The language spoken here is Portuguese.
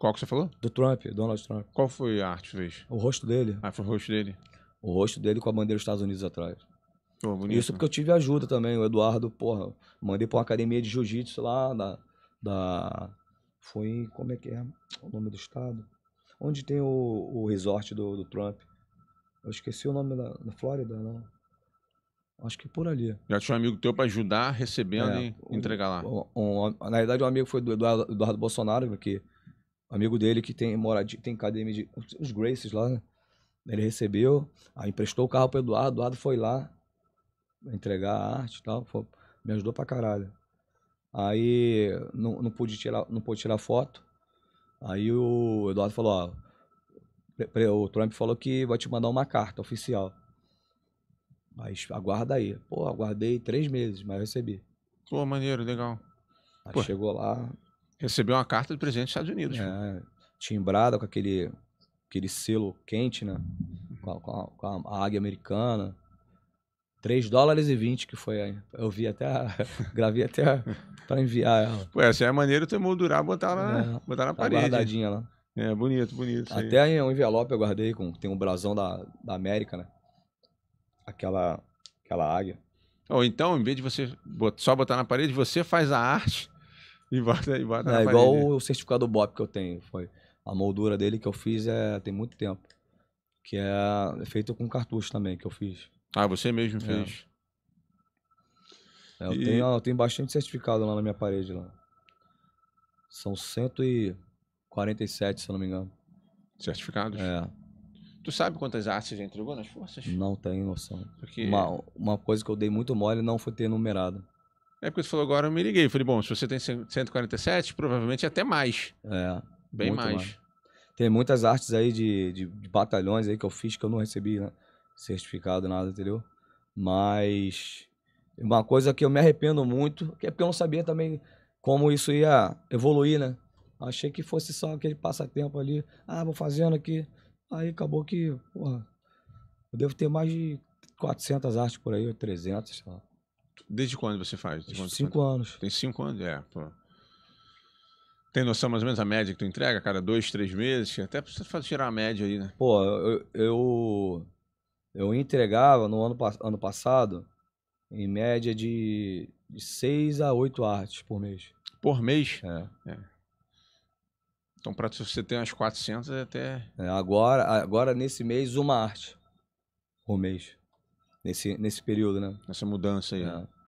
Qual que você falou? Do Trump, Donald Trump. Qual foi a arte que fez? O rosto dele. Ah, foi o rosto dele? O rosto dele com a bandeira dos Estados Unidos atrás. Isso porque eu tive ajuda também, o Eduardo, porra, mandei pra uma academia de jiu-jitsu lá da, da... Foi em, como é que é o nome do estado? Onde tem o, o resort do, do Trump. Eu esqueci o nome da, Flórida, não. Acho que é por ali. Já tinha um amigo teu para ajudar, recebendo é, e entregar lá. Um, um, na verdade, um amigo foi do Eduardo, Eduardo Bolsonaro, que amigo dele que tem moradia, tem academia de. Os Graces lá, né? Ele recebeu, aí emprestou o carro pro Eduardo, Eduardo foi lá entregar a arte e tal. Foi, me ajudou pra caralho. Aí não, não pude tirar, não pude tirar foto. Aí o Eduardo falou, ó, o Trump falou que vai te mandar uma carta oficial. Mas aguarda aí. Pô, aguardei três meses, mas recebi. Pô, maneiro, legal. Aí Pô. chegou lá, Recebeu uma carta do presidente dos Estados Unidos. É, timbrada com aquele, aquele selo quente, né? Uhum. Com a, com a, com a águia americana. 3 dólares e 20 que foi. Eu vi até. A, gravei até para enviar ela. Pô, essa é maneira de moldurar, botar lá, é, botar na tá parede. Guardadinha lá. É, bonito, bonito. Até aí. um envelope eu guardei com. Tem um brasão da, da América, né? Aquela, aquela águia. Ou então, em vez de você só botar na parede, você faz a arte e bota, e bota é, igual parede. o certificado BOP que eu tenho. Foi a moldura dele que eu fiz é, tem muito tempo. Que é, é feito com cartucho também, que eu fiz. Ah, você mesmo é. fez. É, eu, e... tenho, eu tenho bastante certificado lá na minha parede. lá. São 147, se eu não me engano. Certificados? É. Tu sabe quantas artes já entregou nas forças? Não tenho noção. Porque... Uma, uma coisa que eu dei muito mole não foi ter numerado. É porque você falou agora, eu me liguei. falei, bom, se você tem 147, provavelmente até mais. É. Bem mais. mais. Tem muitas artes aí de, de, de, batalhões aí que eu fiz que eu não recebi né? certificado, nada, entendeu? Mas uma coisa que eu me arrependo muito, que é porque eu não sabia também como isso ia evoluir, né? Achei que fosse só aquele passatempo ali. Ah, vou fazendo aqui. Aí acabou que, porra, eu devo ter mais de 400 artes por aí, 300, sei lá. Desde quando você faz? Desde quando cinco quando? anos. Tem cinco anos? É, pô. Tem noção mais ou menos a média que tu entrega a cada dois, três meses? Até precisa fazer tirar a média aí, né? Pô, eu, eu, eu entregava no ano, ano passado em média de, de seis a oito artes por mês. Por mês? É. é. Então, para você ter umas 400 é até. É, agora, agora, nesse mês, uma arte por mês. Nesse, nesse período, né? Essa mudança aí. É. Né?